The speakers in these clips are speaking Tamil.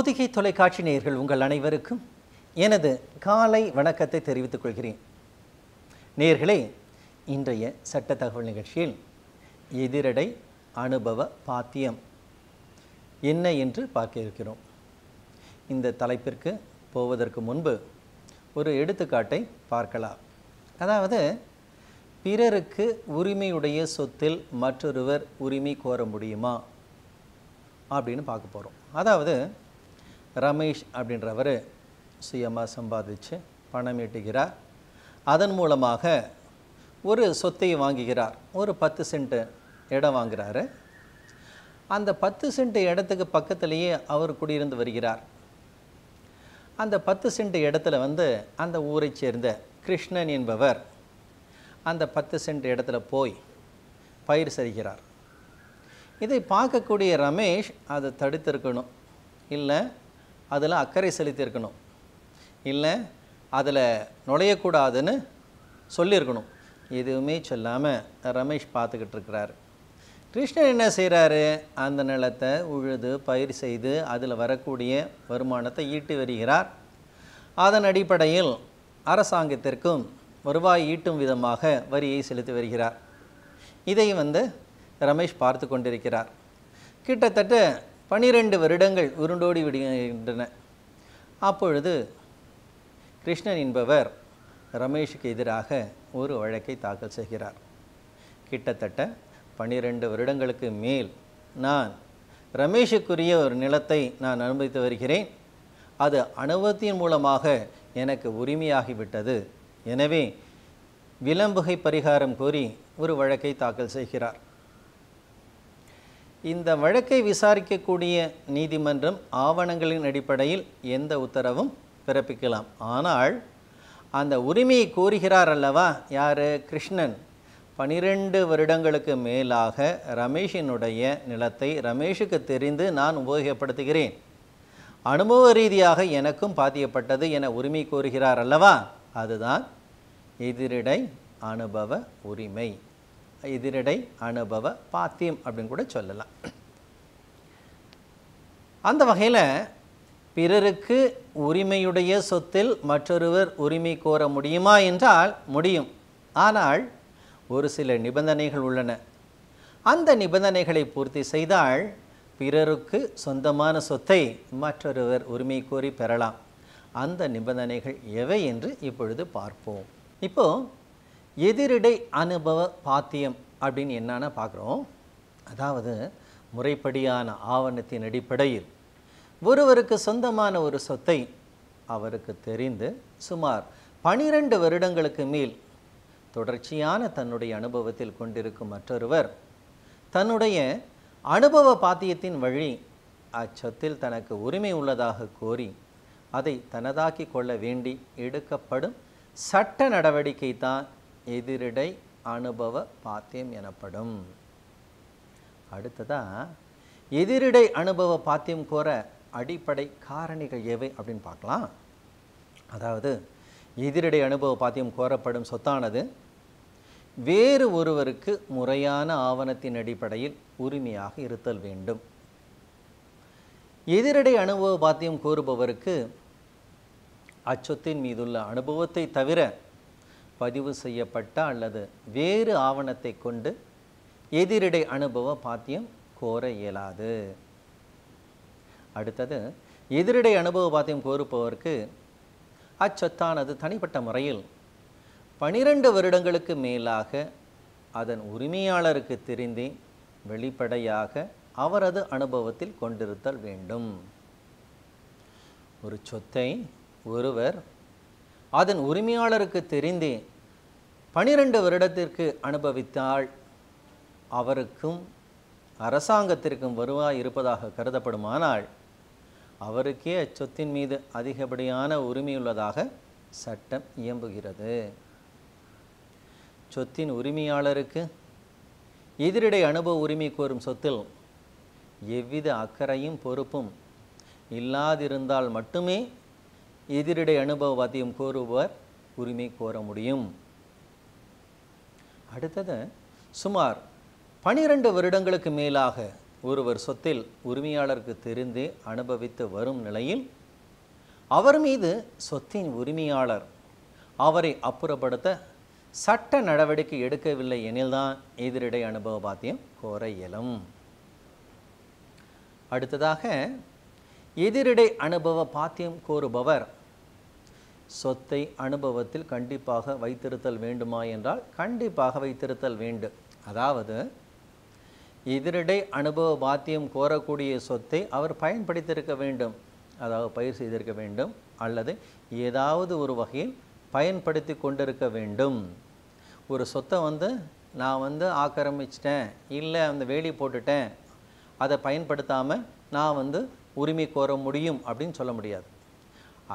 பொதிகை தொலைக்காட்சி நேயர்கள் உங்கள் அனைவருக்கும் எனது காலை வணக்கத்தை தெரிவித்துக் கொள்கிறேன் நேர்களே இன்றைய சட்ட தகவல் நிகழ்ச்சியில் எதிரடை அனுபவ பாத்தியம் என்ன என்று பார்க்க இருக்கிறோம் இந்த தலைப்பிற்கு போவதற்கு முன்பு ஒரு எடுத்துக்காட்டை பார்க்கலாம் அதாவது பிறருக்கு உரிமையுடைய சொத்தில் மற்றொருவர் உரிமை கோர முடியுமா அப்படின்னு பார்க்க போகிறோம் அதாவது ரமேஷ் அப்படின்றவர் சுயமாக சம்பாதிச்சு பணம் ஈட்டுகிறார் அதன் மூலமாக ஒரு சொத்தை வாங்குகிறார் ஒரு பத்து சென்ட் இடம் வாங்குகிறாரு அந்த பத்து சென்ட் இடத்துக்கு பக்கத்துலேயே அவர் குடியிருந்து வருகிறார் அந்த பத்து சென்ட் இடத்துல வந்து அந்த ஊரை சேர்ந்த கிருஷ்ணன் என்பவர் அந்த பத்து சென்ட் இடத்துல போய் பயிர் சரிகிறார் இதை பார்க்கக்கூடிய ரமேஷ் அதை தடுத்திருக்கணும் இல்லை அதில் அக்கறை செலுத்தியிருக்கணும் இல்லை அதில் நுழையக்கூடாதுன்னு சொல்லியிருக்கணும் எதுவுமே சொல்லாமல் ரமேஷ் பார்த்துக்கிட்டு இருக்கிறாரு கிருஷ்ணன் என்ன செய்கிறாரு அந்த நிலத்தை உழுது பயிர் செய்து அதில் வரக்கூடிய வருமானத்தை ஈட்டி வருகிறார் அதன் அடிப்படையில் அரசாங்கத்திற்கும் வருவாய் ஈட்டும் விதமாக வரியை செலுத்தி வருகிறார் இதை வந்து ரமேஷ் பார்த்து கொண்டிருக்கிறார் கிட்டத்தட்ட பனிரெண்டு வருடங்கள் உருண்டோடி விடுகின்றன அப்பொழுது கிருஷ்ணன் என்பவர் ரமேஷுக்கு எதிராக ஒரு வழக்கை தாக்கல் செய்கிறார் கிட்டத்தட்ட பன்னிரெண்டு வருடங்களுக்கு மேல் நான் ரமேஷுக்குரிய ஒரு நிலத்தை நான் அனுபவித்து வருகிறேன் அது அனுபவத்தின் மூலமாக எனக்கு உரிமையாகிவிட்டது எனவே விலம்புகை பரிகாரம் கோரி ஒரு வழக்கை தாக்கல் செய்கிறார் இந்த வழக்கை விசாரிக்கக்கூடிய நீதிமன்றம் ஆவணங்களின் அடிப்படையில் எந்த உத்தரவும் பிறப்பிக்கலாம் ஆனால் அந்த உரிமையை கோருகிறார் அல்லவா யார் கிருஷ்ணன் பனிரெண்டு வருடங்களுக்கு மேலாக ரமேஷினுடைய நிலத்தை ரமேஷுக்கு தெரிந்து நான் உபயோகப்படுத்துகிறேன் அனுபவ ரீதியாக எனக்கும் பாத்தியப்பட்டது என உரிமை கோருகிறார் அல்லவா அதுதான் எதிரிடை அனுபவ உரிமை எதிரடை அனுபவ பாத்தியம் அப்படின்னு கூட சொல்லலாம் அந்த வகையில் பிறருக்கு உரிமையுடைய சொத்தில் மற்றொருவர் உரிமை கோர முடியுமா என்றால் முடியும் ஆனால் ஒரு சில நிபந்தனைகள் உள்ளன அந்த நிபந்தனைகளை பூர்த்தி செய்தால் பிறருக்கு சொந்தமான சொத்தை மற்றொருவர் உரிமை கோரி பெறலாம் அந்த நிபந்தனைகள் எவை என்று இப்பொழுது பார்ப்போம் இப்போது எதிரிடை அனுபவ பாத்தியம் அப்படின்னு என்னான்னு பார்க்குறோம் அதாவது முறைப்படியான ஆவணத்தின் அடிப்படையில் ஒருவருக்கு சொந்தமான ஒரு சொத்தை அவருக்கு தெரிந்து சுமார் பனிரெண்டு வருடங்களுக்கு மேல் தொடர்ச்சியான தன்னுடைய அனுபவத்தில் கொண்டிருக்கும் மற்றொருவர் தன்னுடைய அனுபவ பாத்தியத்தின் வழி அச்சொத்தில் தனக்கு உரிமை உள்ளதாக கோரி அதை தனதாக்கி கொள்ள வேண்டி எடுக்கப்படும் சட்ட நடவடிக்கை தான் எதிரிடை அனுபவ பாத்தியம் எனப்படும் அடுத்ததாக எதிரிடை அனுபவ பாத்தியம் கோர அடிப்படை காரணிகள் எவை அப்படின்னு பார்க்கலாம் அதாவது எதிரிடை அனுபவ பாத்தியம் கோரப்படும் சொத்தானது வேறு ஒருவருக்கு முறையான ஆவணத்தின் அடிப்படையில் உரிமையாக இருத்தல் வேண்டும் எதிரடை அனுபவ பாத்தியம் கோருபவருக்கு அச்சொத்தின் மீதுள்ள அனுபவத்தை தவிர பதிவு செய்யப்பட்ட அல்லது வேறு ஆவணத்தை கொண்டு எதிரிடை அனுபவ பாத்தியம் கோர இயலாது அடுத்தது எதிரிடை அனுபவ பாத்தியம் கோருப்பவருக்கு அச்சொத்தானது தனிப்பட்ட முறையில் பனிரெண்டு வருடங்களுக்கு மேலாக அதன் உரிமையாளருக்கு தெரிந்தே வெளிப்படையாக அவரது அனுபவத்தில் கொண்டிருத்தல் வேண்டும் ஒரு சொத்தை ஒருவர் அதன் உரிமையாளருக்கு தெரிந்தே பனிரெண்டு வருடத்திற்கு அனுபவித்தால் அவருக்கும் அரசாங்கத்திற்கும் வருவாய் இருப்பதாக கருதப்படுமானால் அவருக்கே அச்சொத்தின் மீது அதிகப்படியான உரிமையுள்ளதாக சட்டம் இயம்புகிறது சொத்தின் உரிமையாளருக்கு எதிரிடை அனுபவ உரிமை கோரும் சொத்தில் எவ்வித அக்கறையும் பொறுப்பும் இல்லாதிருந்தால் மட்டுமே எதிரிடை அனுபவ வாத்தியம் கோருபவர் உரிமை கோர முடியும் அடுத்தது சுமார் பனிரெண்டு வருடங்களுக்கு மேலாக ஒருவர் சொத்தில் உரிமையாளருக்கு தெரிந்து அனுபவித்து வரும் நிலையில் அவர் மீது சொத்தின் உரிமையாளர் அவரை அப்புறப்படுத்த சட்ட நடவடிக்கை எடுக்கவில்லை எனில்தான் எதிரிடை அனுபவ பாத்தியம் கோர இயலும் அடுத்ததாக எதிரிடை அனுபவ பாத்தியம் கோருபவர் சொத்தை அனுபவத்தில் கண்டிப்பாக வைத்திருத்தல் வேண்டுமா என்றால் கண்டிப்பாக வைத்திருத்தல் வேண்டும் அதாவது எதிரிடை அனுபவ பாத்தியம் கோரக்கூடிய சொத்தை அவர் பயன்படுத்தியிருக்க வேண்டும் அதாவது பயிர் செய்திருக்க வேண்டும் அல்லது ஏதாவது ஒரு வகையில் பயன்படுத்தி கொண்டிருக்க வேண்டும் ஒரு சொத்தை வந்து நான் வந்து ஆக்கிரமிச்சிட்டேன் இல்லை அந்த வேலி போட்டுட்டேன் அதை பயன்படுத்தாமல் நான் வந்து உரிமை கோர முடியும் அப்படின்னு சொல்ல முடியாது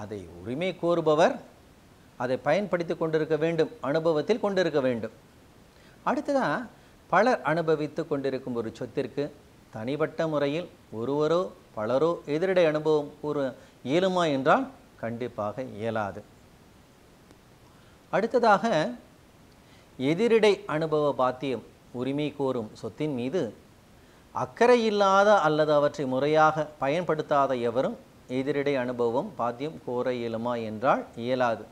அதை உரிமை கோருபவர் அதை பயன்படுத்தி கொண்டிருக்க வேண்டும் அனுபவத்தில் கொண்டிருக்க வேண்டும் அடுத்ததாக பலர் அனுபவித்து கொண்டிருக்கும் ஒரு சொத்திற்கு தனிப்பட்ட முறையில் ஒருவரோ பலரோ எதிரடை அனுபவம் கூற இயலுமா என்றால் கண்டிப்பாக இயலாது அடுத்ததாக எதிரிடை அனுபவ பாத்தியம் உரிமை கோரும் சொத்தின் மீது அக்கறை இல்லாத அல்லது அவற்றை முறையாக பயன்படுத்தாத எவரும் எதிரிடை அனுபவம் பாத்தியம் கோர இயலுமா என்றால் இயலாது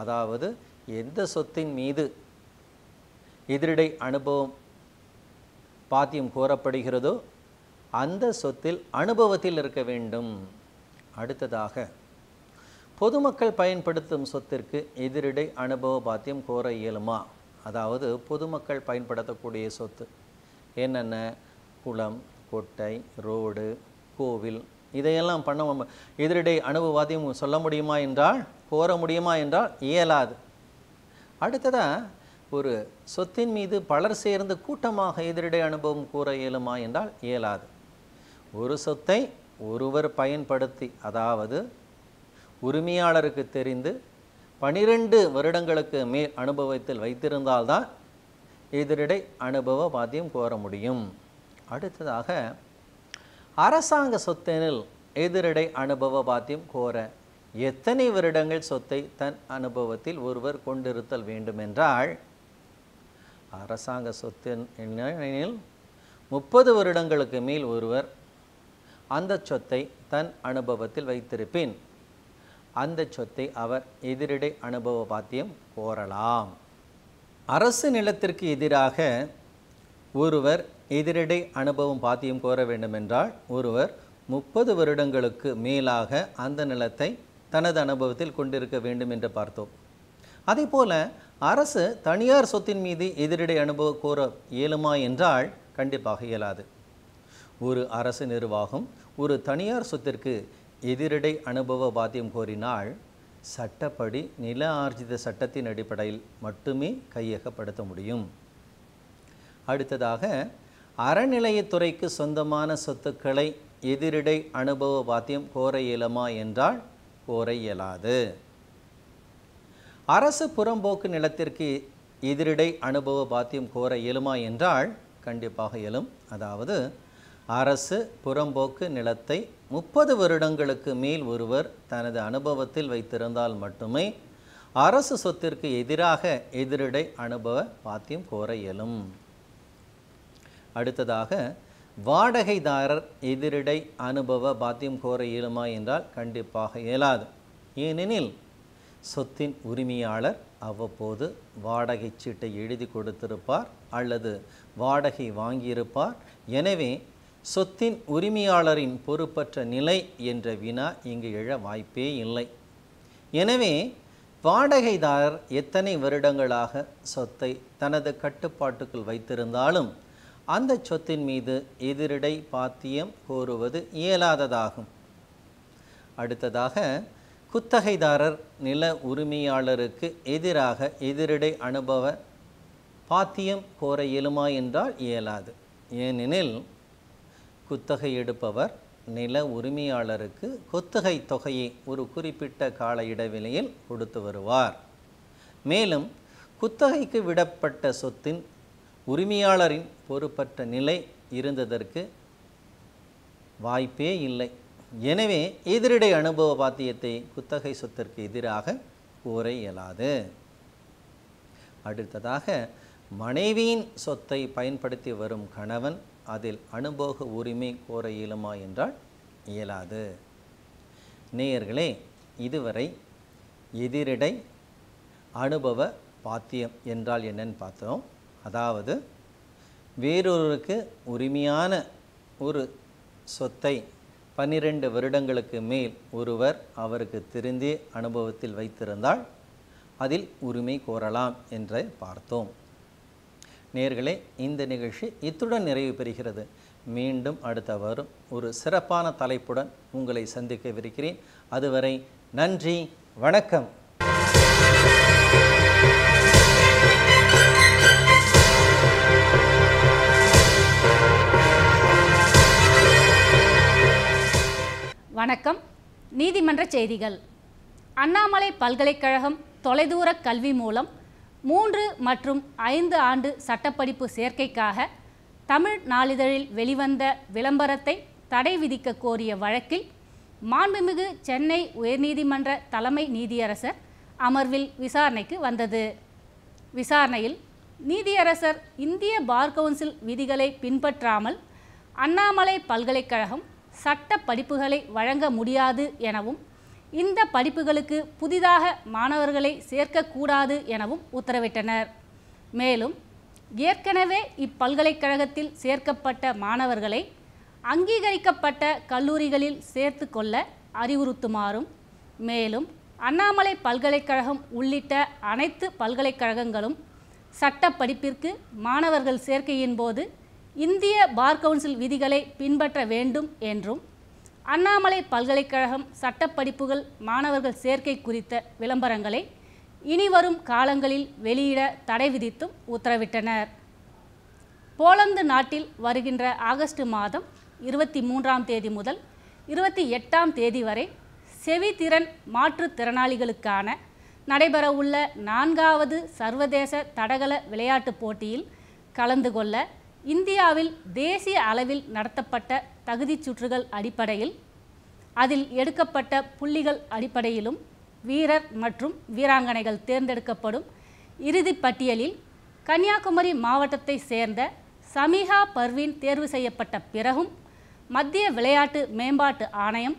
அதாவது எந்த சொத்தின் மீது எதிரிடை அனுபவம் பாத்தியம் கோரப்படுகிறதோ அந்த சொத்தில் அனுபவத்தில் இருக்க வேண்டும் அடுத்ததாக பொதுமக்கள் பயன்படுத்தும் சொத்திற்கு எதிரிடை அனுபவ பாத்தியம் கோர இயலுமா அதாவது பொதுமக்கள் பயன்படுத்தக்கூடிய சொத்து என்னென்ன குளம் கொட்டை ரோடு கோவில் இதையெல்லாம் பண்ண எதிரிடை அணுவுவாதியும் சொல்ல முடியுமா என்றால் கோர முடியுமா என்றால் இயலாது அடுத்ததாக ஒரு சொத்தின் மீது பலர் சேர்ந்து கூட்டமாக எதிரிடை அனுபவம் கூற இயலுமா என்றால் இயலாது ஒரு சொத்தை ஒருவர் பயன்படுத்தி அதாவது உரிமையாளருக்கு தெரிந்து பனிரெண்டு வருடங்களுக்கு மேல் அனுபவத்தில் வைத்திருந்தால்தான் எதிரிடை அனுபவ வாத்தியம் கோர முடியும் அடுத்ததாக அரசாங்க சொத்தெனில் எதிரடை அனுபவ பாத்தியம் கோர எத்தனை வருடங்கள் சொத்தை தன் அனுபவத்தில் ஒருவர் கொண்டிருத்தல் வேண்டுமென்றால் அரசாங்க சொத்து எனில் முப்பது வருடங்களுக்கு மேல் ஒருவர் அந்த சொத்தை தன் அனுபவத்தில் வைத்திருப்பின் அந்த சொத்தை அவர் எதிரிடை அனுபவ பாத்தியம் கோரலாம் அரசு நிலத்திற்கு எதிராக ஒருவர் எதிரடை அனுபவம் பாத்தியம் கோர வேண்டுமென்றால் ஒருவர் முப்பது வருடங்களுக்கு மேலாக அந்த நிலத்தை தனது அனுபவத்தில் கொண்டிருக்க வேண்டும் என்று பார்த்தோம் அதே போல அரசு தனியார் சொத்தின் மீது எதிரடை அனுபவம் கோர இயலுமா என்றால் கண்டிப்பாக இயலாது ஒரு அரசு நிர்வாகம் ஒரு தனியார் சொத்திற்கு எதிரடை அனுபவ பாத்தியம் கோரினால் சட்டப்படி நில ஆர்ஜித சட்டத்தின் அடிப்படையில் மட்டுமே கையகப்படுத்த முடியும் அடுத்ததாக அறநிலையத்துறைக்கு சொந்தமான சொத்துக்களை எதிரிடை அனுபவ பாத்தியம் கோர இயலுமா என்றால் கோர இயலாது அரசு புறம்போக்கு நிலத்திற்கு எதிரிடை அனுபவ பாத்தியம் கோர இயலுமா என்றால் கண்டிப்பாக இயலும் அதாவது அரசு புறம்போக்கு நிலத்தை முப்பது வருடங்களுக்கு மேல் ஒருவர் தனது அனுபவத்தில் வைத்திருந்தால் மட்டுமே அரசு சொத்திற்கு எதிராக எதிரிடை அனுபவ பாத்தியம் கோர இயலும் அடுத்ததாக வாடகைதாரர் எதிரிடை அனுபவ பாத்தியம் கோர இயலுமா என்றால் கண்டிப்பாக இயலாது ஏனெனில் சொத்தின் உரிமையாளர் அவ்வப்போது வாடகை சீட்டை எழுதி கொடுத்திருப்பார் அல்லது வாடகை வாங்கியிருப்பார் எனவே சொத்தின் உரிமையாளரின் பொறுப்பற்ற நிலை என்ற வினா இங்கு எழ வாய்ப்பே இல்லை எனவே வாடகைதாரர் எத்தனை வருடங்களாக சொத்தை தனது கட்டுப்பாட்டுக்குள் வைத்திருந்தாலும் அந்த சொத்தின் மீது எதிரிடை பாத்தியம் கோருவது இயலாததாகும் அடுத்ததாக குத்தகைதாரர் நில உரிமையாளருக்கு எதிராக எதிரிடை அனுபவ பாத்தியம் கோர இயலுமா என்றால் இயலாது ஏனெனில் குத்தகை எடுப்பவர் நில உரிமையாளருக்கு குத்தகை தொகையை ஒரு குறிப்பிட்ட கால இடைவெளியில் கொடுத்து வருவார் மேலும் குத்தகைக்கு விடப்பட்ட சொத்தின் உரிமையாளரின் பொறுப்பற்ற நிலை இருந்ததற்கு வாய்ப்பே இல்லை எனவே எதிரிடை அனுபவ பாத்தியத்தை குத்தகை சொத்திற்கு எதிராக கூற இயலாது அடுத்ததாக மனைவியின் சொத்தை பயன்படுத்தி வரும் கணவன் அதில் அனுபோக உரிமை கோர இயலுமா என்றால் இயலாது நேயர்களே இதுவரை எதிரிடை அனுபவ பாத்தியம் என்றால் என்னன்னு பார்த்தோம் அதாவது வேறொருவருக்கு உரிமையான ஒரு சொத்தை பன்னிரண்டு வருடங்களுக்கு மேல் ஒருவர் அவருக்கு திருந்தி அனுபவத்தில் வைத்திருந்தால் அதில் உரிமை கோரலாம் என்று பார்த்தோம் நேர்களே இந்த நிகழ்ச்சி இத்துடன் நிறைவு பெறுகிறது மீண்டும் அடுத்த வரும் ஒரு சிறப்பான தலைப்புடன் உங்களை சந்திக்கவிருக்கிறேன் அதுவரை நன்றி வணக்கம் வணக்கம் நீதிமன்ற செய்திகள் அண்ணாமலை பல்கலைக்கழகம் தொலைதூர கல்வி மூலம் மூன்று மற்றும் ஐந்து ஆண்டு சட்டப்படிப்பு சேர்க்கைக்காக தமிழ் நாளிதழில் வெளிவந்த விளம்பரத்தை தடை விதிக்க கோரிய வழக்கில் மாண்புமிகு சென்னை உயர்நீதிமன்ற தலைமை நீதியரசர் அமர்வில் விசாரணைக்கு வந்தது விசாரணையில் நீதியரசர் இந்திய பார் கவுன்சில் விதிகளை பின்பற்றாமல் அண்ணாமலை பல்கலைக்கழகம் சட்ட படிப்புகளை வழங்க முடியாது எனவும் இந்த படிப்புகளுக்கு புதிதாக மாணவர்களை சேர்க்கக்கூடாது எனவும் உத்தரவிட்டனர் மேலும் ஏற்கனவே இப்பல்கலைக்கழகத்தில் சேர்க்கப்பட்ட மாணவர்களை அங்கீகரிக்கப்பட்ட கல்லூரிகளில் சேர்த்து கொள்ள அறிவுறுத்துமாறும் மேலும் அண்ணாமலை பல்கலைக்கழகம் உள்ளிட்ட அனைத்து பல்கலைக்கழகங்களும் சட்ட படிப்பிற்கு மாணவர்கள் சேர்க்கையின் போது இந்திய பார் கவுன்சில் விதிகளை பின்பற்ற வேண்டும் என்றும் அண்ணாமலை பல்கலைக்கழகம் சட்டப்படிப்புகள் மாணவர்கள் சேர்க்கை குறித்த விளம்பரங்களை இனிவரும் காலங்களில் வெளியிட தடை விதித்தும் உத்தரவிட்டனர் போலந்து நாட்டில் வருகின்ற ஆகஸ்ட் மாதம் இருபத்தி மூன்றாம் தேதி முதல் இருபத்தி எட்டாம் தேதி வரை செவித்திறன் மாற்றுத்திறனாளிகளுக்கான நடைபெறவுள்ள நான்காவது சர்வதேச தடகள விளையாட்டுப் போட்டியில் கலந்து கொள்ள இந்தியாவில் தேசிய அளவில் நடத்தப்பட்ட தகுதி சுற்றுகள் அடிப்படையில் அதில் எடுக்கப்பட்ட புள்ளிகள் அடிப்படையிலும் வீரர் மற்றும் வீராங்கனைகள் தேர்ந்தெடுக்கப்படும் இறுதி பட்டியலில் கன்னியாகுமரி மாவட்டத்தை சேர்ந்த சமீஹா பர்வீன் தேர்வு செய்யப்பட்ட பிறகும் மத்திய விளையாட்டு மேம்பாட்டு ஆணையம்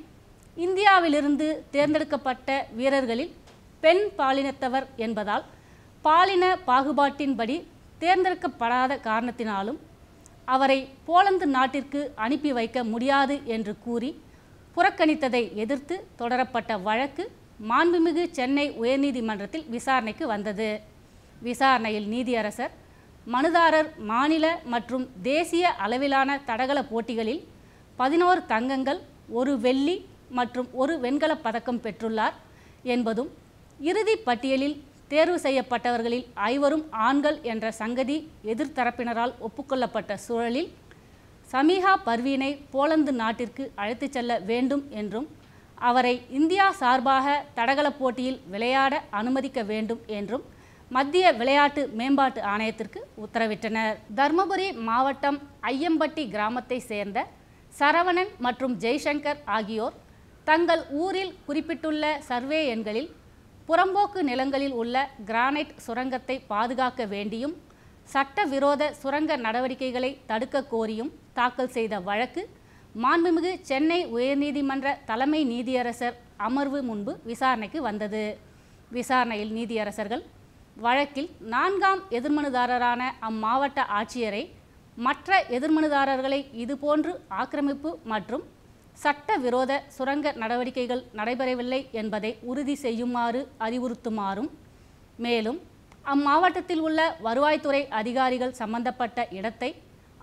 இந்தியாவிலிருந்து தேர்ந்தெடுக்கப்பட்ட வீரர்களில் பெண் பாலினத்தவர் என்பதால் பாலின பாகுபாட்டின்படி தேர்ந்தெடுக்கப்படாத காரணத்தினாலும் அவரை போலந்து நாட்டிற்கு அனுப்பி வைக்க முடியாது என்று கூறி புறக்கணித்ததை எதிர்த்து தொடரப்பட்ட வழக்கு மாண்புமிகு சென்னை உயர்நீதிமன்றத்தில் விசாரணைக்கு வந்தது விசாரணையில் நீதியரசர் மனுதாரர் மாநில மற்றும் தேசிய அளவிலான தடகள போட்டிகளில் பதினோரு தங்கங்கள் ஒரு வெள்ளி மற்றும் ஒரு வெண்கலப் பதக்கம் பெற்றுள்ளார் என்பதும் இறுதி பட்டியலில் தேர்வு செய்யப்பட்டவர்களில் ஐவரும் ஆண்கள் என்ற சங்கதி எதிர்த்தரப்பினரால் ஒப்புக்கொள்ளப்பட்ட சூழலில் சமீஹா பர்வீனை போலந்து நாட்டிற்கு அழைத்துச் செல்ல வேண்டும் என்றும் அவரை இந்தியா சார்பாக தடகள போட்டியில் விளையாட அனுமதிக்க வேண்டும் என்றும் மத்திய விளையாட்டு மேம்பாட்டு ஆணையத்திற்கு உத்தரவிட்டனர் தருமபுரி மாவட்டம் ஐயம்பட்டி கிராமத்தை சேர்ந்த சரவணன் மற்றும் ஜெய்சங்கர் ஆகியோர் தங்கள் ஊரில் குறிப்பிட்டுள்ள சர்வே எண்களில் புறம்போக்கு நிலங்களில் உள்ள கிரானைட் சுரங்கத்தை பாதுகாக்க வேண்டியும் சட்டவிரோத சுரங்க நடவடிக்கைகளை தடுக்க கோரியும் தாக்கல் செய்த வழக்கு மாண்புமிகு சென்னை உயர்நீதிமன்ற தலைமை நீதியரசர் அமர்வு முன்பு விசாரணைக்கு வந்தது விசாரணையில் நீதியரசர்கள் வழக்கில் நான்காம் எதிர்மனுதாரரான அம்மாவட்ட ஆட்சியரை மற்ற எதிர்மனுதாரர்களை இதுபோன்று ஆக்கிரமிப்பு மற்றும் சட்ட விரோத சுரங்க நடவடிக்கைகள் நடைபெறவில்லை என்பதை உறுதி செய்யுமாறு அறிவுறுத்துமாறும் மேலும் அம்மாவட்டத்தில் உள்ள வருவாய்த்துறை அதிகாரிகள் சம்பந்தப்பட்ட இடத்தை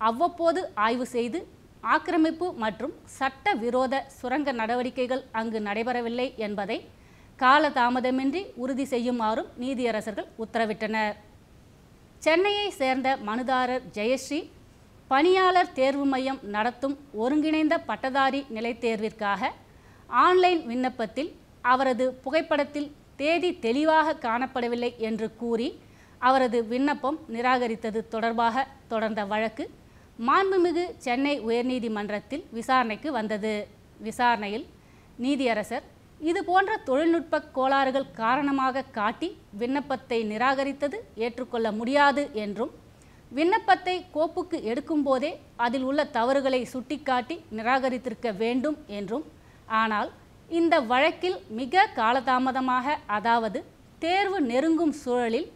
அவ்வப்போது ஆய்வு செய்து ஆக்கிரமிப்பு மற்றும் சட்ட விரோத சுரங்க நடவடிக்கைகள் அங்கு நடைபெறவில்லை என்பதை கால தாமதமின்றி உறுதி செய்யுமாறும் நீதியரசர்கள் உத்தரவிட்டனர் சென்னையை சேர்ந்த மனுதாரர் ஜெயஸ்ரீ பணியாளர் தேர்வு மையம் நடத்தும் ஒருங்கிணைந்த பட்டதாரி நிலைத்தேர்விற்காக ஆன்லைன் விண்ணப்பத்தில் அவரது புகைப்படத்தில் தேதி தெளிவாக காணப்படவில்லை என்று கூறி அவரது விண்ணப்பம் நிராகரித்தது தொடர்பாக தொடர்ந்த வழக்கு மாண்புமிகு சென்னை உயர்நீதிமன்றத்தில் விசாரணைக்கு வந்தது விசாரணையில் நீதியரசர் இது போன்ற தொழில்நுட்ப கோளாறுகள் காரணமாக காட்டி விண்ணப்பத்தை நிராகரித்தது ஏற்றுக்கொள்ள முடியாது என்றும் விண்ணப்பத்தை கோப்புக்கு எடுக்கும்போதே அதில் உள்ள தவறுகளை சுட்டிக்காட்டி நிராகரித்திருக்க வேண்டும் என்றும் ஆனால் இந்த வழக்கில் மிக காலதாமதமாக அதாவது தேர்வு நெருங்கும் சூழலில்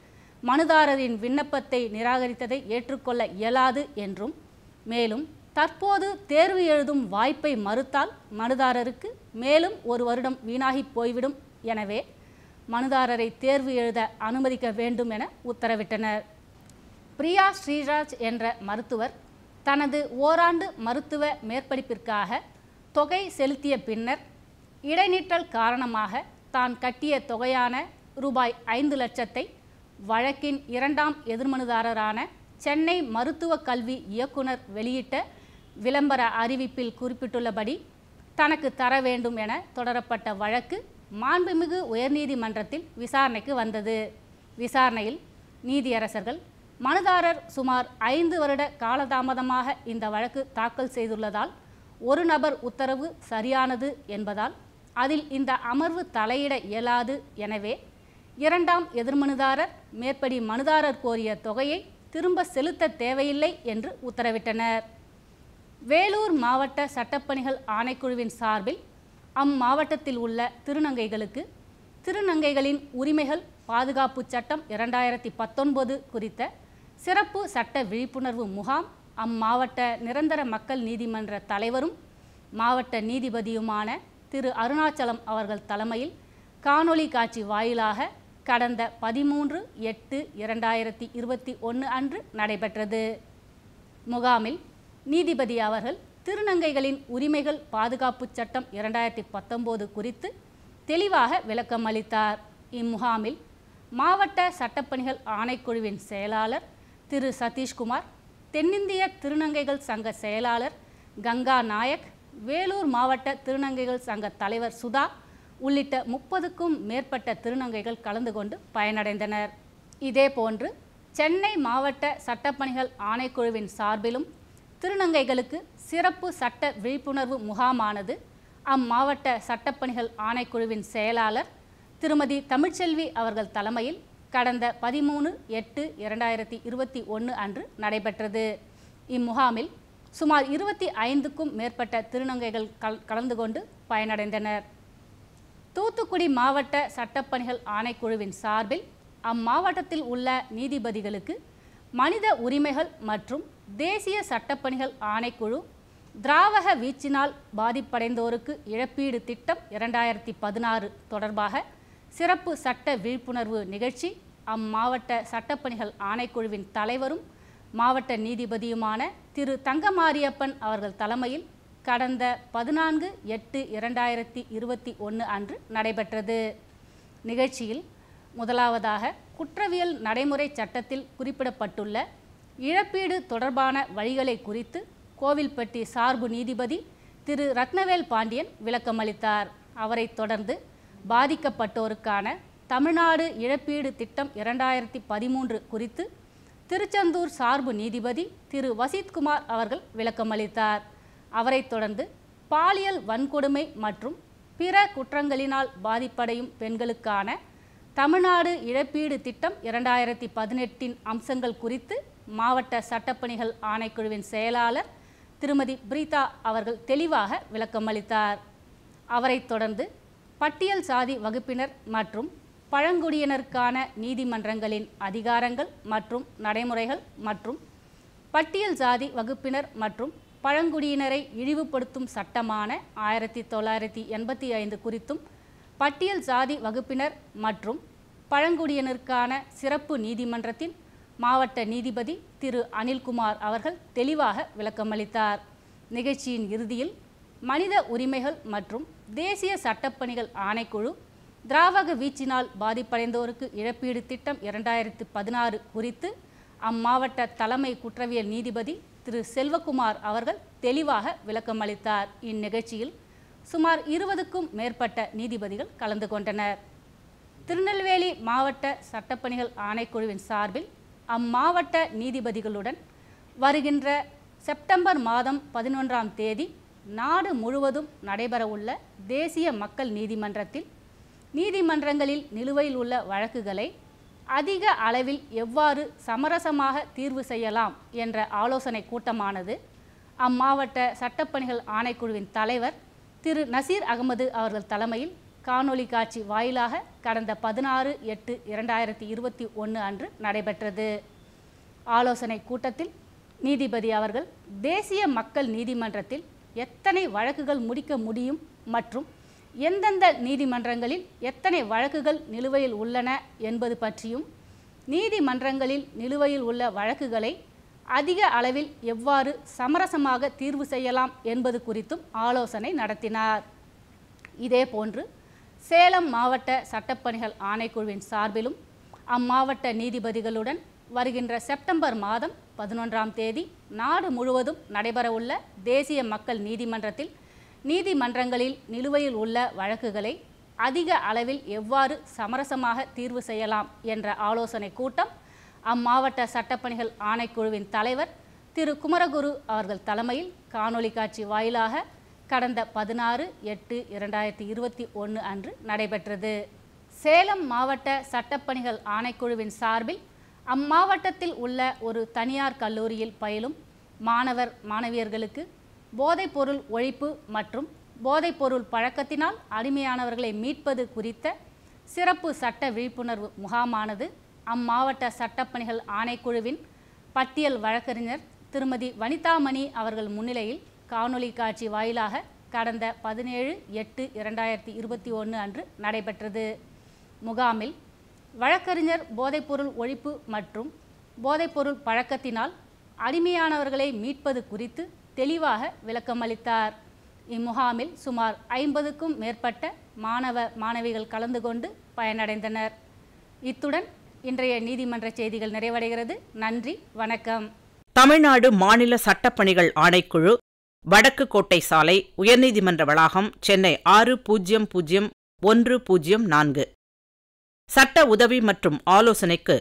மனுதாரரின் விண்ணப்பத்தை நிராகரித்ததை ஏற்றுக்கொள்ள இயலாது என்றும் மேலும் தற்போது தேர்வு எழுதும் வாய்ப்பை மறுத்தால் மனுதாரருக்கு மேலும் ஒரு வருடம் வீணாகி போய்விடும் எனவே மனுதாரரை தேர்வு எழுத அனுமதிக்க வேண்டும் என உத்தரவிட்டனர் பிரியா ஸ்ரீராஜ் என்ற மருத்துவர் தனது ஓராண்டு மருத்துவ மேற்படிப்பிற்காக தொகை செலுத்திய பின்னர் இடைநிற்றல் காரணமாக தான் கட்டிய தொகையான ரூபாய் ஐந்து லட்சத்தை வழக்கின் இரண்டாம் எதிர்மனுதாரரான சென்னை மருத்துவ கல்வி இயக்குனர் வெளியிட்ட விளம்பர அறிவிப்பில் குறிப்பிட்டுள்ளபடி தனக்கு தர வேண்டும் என தொடரப்பட்ட வழக்கு மாண்புமிகு உயர்நீதிமன்றத்தில் விசாரணைக்கு வந்தது விசாரணையில் நீதியரசர்கள் மனுதாரர் சுமார் ஐந்து வருட காலதாமதமாக இந்த வழக்கு தாக்கல் செய்துள்ளதால் ஒரு நபர் உத்தரவு சரியானது என்பதால் அதில் இந்த அமர்வு தலையிட இயலாது எனவே இரண்டாம் எதிர்மனுதாரர் மேற்படி மனுதாரர் கோரிய தொகையை திரும்ப செலுத்த தேவையில்லை என்று உத்தரவிட்டனர் வேலூர் மாவட்ட சட்டப்பணிகள் ஆணைக்குழுவின் சார்பில் அம்மாவட்டத்தில் உள்ள திருநங்கைகளுக்கு திருநங்கைகளின் உரிமைகள் பாதுகாப்பு சட்டம் இரண்டாயிரத்தி பத்தொன்பது குறித்த சிறப்பு சட்ட விழிப்புணர்வு முகாம் அம்மாவட்ட நிரந்தர மக்கள் நீதிமன்ற தலைவரும் மாவட்ட நீதிபதியுமான திரு அருணாச்சலம் அவர்கள் தலைமையில் காணொளி காட்சி வாயிலாக கடந்த பதிமூன்று எட்டு இரண்டாயிரத்தி இருபத்தி ஒன்று அன்று நடைபெற்றது முகாமில் நீதிபதி அவர்கள் திருநங்கைகளின் உரிமைகள் பாதுகாப்பு சட்டம் இரண்டாயிரத்தி பத்தொம்போது குறித்து தெளிவாக விளக்கம் அளித்தார் இம்முகாமில் மாவட்ட சட்டப்பணிகள் ஆணைக்குழுவின் செயலாளர் திரு சதீஷ்குமார் தென்னிந்திய திருநங்கைகள் சங்க செயலாளர் கங்கா நாயக் வேலூர் மாவட்ட திருநங்கைகள் சங்க தலைவர் சுதா உள்ளிட்ட முப்பதுக்கும் மேற்பட்ட திருநங்கைகள் கலந்து கொண்டு பயனடைந்தனர் இதேபோன்று சென்னை மாவட்ட சட்டப்பணிகள் ஆணைக்குழுவின் சார்பிலும் திருநங்கைகளுக்கு சிறப்பு சட்ட விழிப்புணர்வு முகாமானது அம்மாவட்ட சட்டப்பணிகள் ஆணைக்குழுவின் செயலாளர் திருமதி தமிழ்ச்செல்வி அவர்கள் தலைமையில் கடந்த பதிமூணு எட்டு இரண்டாயிரத்தி இருபத்தி ஒன்று அன்று நடைபெற்றது இம்முகாமில் சுமார் இருபத்தி ஐந்துக்கும் மேற்பட்ட திருநங்கைகள் கல் கலந்து கொண்டு பயனடைந்தனர் தூத்துக்குடி மாவட்ட சட்டப்பணிகள் ஆணைக்குழுவின் சார்பில் அம்மாவட்டத்தில் உள்ள நீதிபதிகளுக்கு மனித உரிமைகள் மற்றும் தேசிய சட்டப்பணிகள் ஆணைக்குழு திராவக வீச்சினால் பாதிப்படைந்தோருக்கு இழப்பீடு திட்டம் இரண்டாயிரத்தி பதினாறு தொடர்பாக சிறப்பு சட்ட விழிப்புணர்வு நிகழ்ச்சி அம்மாவட்ட சட்டப்பணிகள் ஆணைக்குழுவின் தலைவரும் மாவட்ட நீதிபதியுமான திரு தங்கமாரியப்பன் அவர்கள் தலைமையில் கடந்த பதினான்கு எட்டு இரண்டாயிரத்தி இருபத்தி ஒன்று அன்று நடைபெற்றது நிகழ்ச்சியில் முதலாவதாக குற்றவியல் நடைமுறை சட்டத்தில் குறிப்பிடப்பட்டுள்ள இழப்பீடு தொடர்பான வழிகளை குறித்து கோவில்பட்டி சார்பு நீதிபதி திரு ரத்னவேல் பாண்டியன் விளக்கமளித்தார் அவரைத் தொடர்ந்து பாதிக்கப்பட்டோருக்கான தமிழ்நாடு இழப்பீடு திட்டம் இரண்டாயிரத்தி பதிமூன்று குறித்து திருச்செந்தூர் சார்பு நீதிபதி திரு வசீத்குமார் அவர்கள் விளக்கமளித்தார் அவரைத் தொடர்ந்து பாலியல் வன்கொடுமை மற்றும் பிற குற்றங்களினால் பாதிப்படையும் பெண்களுக்கான தமிழ்நாடு இழப்பீடு திட்டம் இரண்டாயிரத்தி பதினெட்டின் அம்சங்கள் குறித்து மாவட்ட சட்டப்பணிகள் ஆணைக்குழுவின் செயலாளர் திருமதி பிரீதா அவர்கள் தெளிவாக விளக்கமளித்தார் அவரைத் தொடர்ந்து பட்டியல் சாதி வகுப்பினர் மற்றும் பழங்குடியினருக்கான நீதிமன்றங்களின் அதிகாரங்கள் மற்றும் நடைமுறைகள் மற்றும் பட்டியல் ஜாதி வகுப்பினர் மற்றும் பழங்குடியினரை இழிவுபடுத்தும் சட்டமான ஆயிரத்தி தொள்ளாயிரத்தி எண்பத்தி ஐந்து குறித்தும் பட்டியல் ஜாதி வகுப்பினர் மற்றும் பழங்குடியினருக்கான சிறப்பு நீதிமன்றத்தின் மாவட்ட நீதிபதி திரு அனில்குமார் அவர்கள் தெளிவாக விளக்கமளித்தார் நிகழ்ச்சியின் இறுதியில் மனித உரிமைகள் மற்றும் தேசிய சட்டப்பணிகள் ஆணைக்குழு திராவக வீச்சினால் பாதிப்படைந்தோருக்கு இழப்பீடு திட்டம் இரண்டாயிரத்து பதினாறு குறித்து அம்மாவட்ட தலைமை குற்றவியல் நீதிபதி திரு செல்வகுமார் அவர்கள் தெளிவாக விளக்கம் அளித்தார் இந்நிகழ்ச்சியில் சுமார் இருபதுக்கும் மேற்பட்ட நீதிபதிகள் கலந்து கொண்டனர் திருநெல்வேலி மாவட்ட சட்டப்பணிகள் ஆணைக்குழுவின் சார்பில் அம்மாவட்ட நீதிபதிகளுடன் வருகின்ற செப்டம்பர் மாதம் பதினொன்றாம் தேதி நாடு முழுவதும் நடைபெறவுள்ள தேசிய மக்கள் நீதிமன்றத்தில் நீதிமன்றங்களில் நிலுவையில் உள்ள வழக்குகளை அதிக அளவில் எவ்வாறு சமரசமாக தீர்வு செய்யலாம் என்ற ஆலோசனை கூட்டமானது அம்மாவட்ட சட்டப்பணிகள் ஆணைக்குழுவின் தலைவர் திரு நசீர் அகமது அவர்கள் தலைமையில் காணொலி காட்சி வாயிலாக கடந்த பதினாறு எட்டு இரண்டாயிரத்தி இருபத்தி ஒன்று அன்று நடைபெற்றது ஆலோசனை கூட்டத்தில் நீதிபதி அவர்கள் தேசிய மக்கள் நீதிமன்றத்தில் எத்தனை வழக்குகள் முடிக்க முடியும் மற்றும் எந்தெந்த நீதிமன்றங்களில் எத்தனை வழக்குகள் நிலுவையில் உள்ளன என்பது பற்றியும் நீதிமன்றங்களில் நிலுவையில் உள்ள வழக்குகளை அதிக அளவில் எவ்வாறு சமரசமாக தீர்வு செய்யலாம் என்பது குறித்தும் ஆலோசனை நடத்தினார் இதேபோன்று சேலம் மாவட்ட சட்டப்பணிகள் ஆணைக்குழுவின் சார்பிலும் அம்மாவட்ட நீதிபதிகளுடன் வருகின்ற செப்டம்பர் மாதம் பதினொன்றாம் தேதி நாடு முழுவதும் நடைபெறவுள்ள தேசிய மக்கள் நீதிமன்றத்தில் நீதிமன்றங்களில் நிலுவையில் உள்ள வழக்குகளை அதிக அளவில் எவ்வாறு சமரசமாக தீர்வு செய்யலாம் என்ற ஆலோசனை கூட்டம் அம்மாவட்ட சட்டப்பணிகள் ஆணைக்குழுவின் தலைவர் திரு குமரகுரு அவர்கள் தலைமையில் காணொலி காட்சி வாயிலாக கடந்த பதினாறு எட்டு இரண்டாயிரத்தி இருபத்தி ஒன்று அன்று நடைபெற்றது சேலம் மாவட்ட சட்டப்பணிகள் ஆணைக்குழுவின் சார்பில் அம்மாவட்டத்தில் உள்ள ஒரு தனியார் கல்லூரியில் பயிலும் மாணவர் மாணவியர்களுக்கு போதைப்பொருள் ஒழிப்பு மற்றும் போதைப்பொருள் பழக்கத்தினால் அடிமையானவர்களை மீட்பது குறித்த சிறப்பு சட்ட விழிப்புணர்வு முகாமானது அம்மாவட்ட சட்டப்பணிகள் ஆணைக்குழுவின் பட்டியல் வழக்கறிஞர் திருமதி வனிதாமணி அவர்கள் முன்னிலையில் காணொலி காட்சி வாயிலாக கடந்த பதினேழு எட்டு இரண்டாயிரத்தி இருபத்தி ஒன்று அன்று நடைபெற்றது முகாமில் வழக்கறிஞர் போதைப்பொருள் ஒழிப்பு மற்றும் போதைப்பொருள் பழக்கத்தினால் அடிமையானவர்களை மீட்பது குறித்து தெளிவாக விளக்கமளித்தார் இம்முகாமில் சுமார் ஐம்பதுக்கும் மேற்பட்ட மாணவ மாணவிகள் கலந்து கொண்டு பயனடைந்தனர் இத்துடன் இன்றைய நீதிமன்ற செய்திகள் நிறைவடைகிறது நன்றி வணக்கம் தமிழ்நாடு மாநில சட்டப்பணிகள் ஆணைக்குழு வடக்கு கோட்டை சாலை உயர்நீதிமன்ற வளாகம் சென்னை ஆறு பூஜ்ஜியம் பூஜ்ஜியம் ஒன்று பூஜ்ஜியம் நான்கு சட்ட உதவி மற்றும் ஆலோசனைக்கு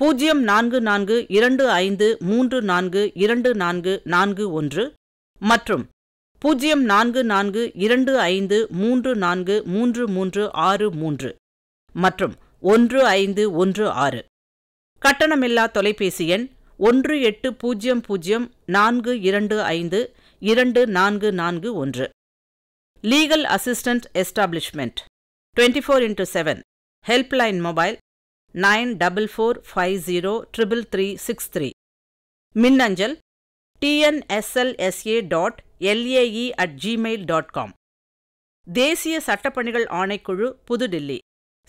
பூஜ்ஜியம் நான்கு நான்கு இரண்டு ஐந்து மூன்று நான்கு இரண்டு நான்கு நான்கு ஒன்று மற்றும் பூஜ்ஜியம் நான்கு நான்கு இரண்டு ஐந்து மூன்று நான்கு மூன்று மூன்று ஆறு மூன்று மற்றும் ஒன்று ஐந்து ஒன்று ஆறு கட்டணமில்லா தொலைபேசி எண் ஒன்று எட்டு பூஜ்ஜியம் பூஜ்ஜியம் நான்கு இரண்டு ஐந்து இரண்டு நான்கு நான்கு ஒன்று legal assistant establishment twenty four into seven helpline mobile nine double four five zero triple three six three மின்னஞ்சல் TNSLSA dot LAE at Gmail dot com தேசிய சட்டப்பணிகள் ஆணைக்குழு புதுடில்லி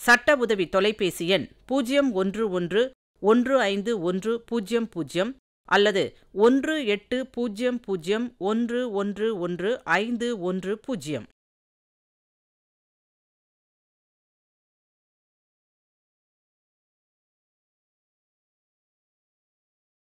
சட்ட உதவி தொலைபேசி எண் பூஜ்ஜியம் ஒன்று ஒன்று ஒன்று ஐந்து ஒன்று பூஜ்ஜியம் பூஜ்ஜியம் அல்லது ஒன்று எட்டு பூஜ்ஜியம் பூஜ்ஜியம் ஒன்று ஒன்று ஒன்று ஐந்து ஒன்று பூஜ்ஜியம்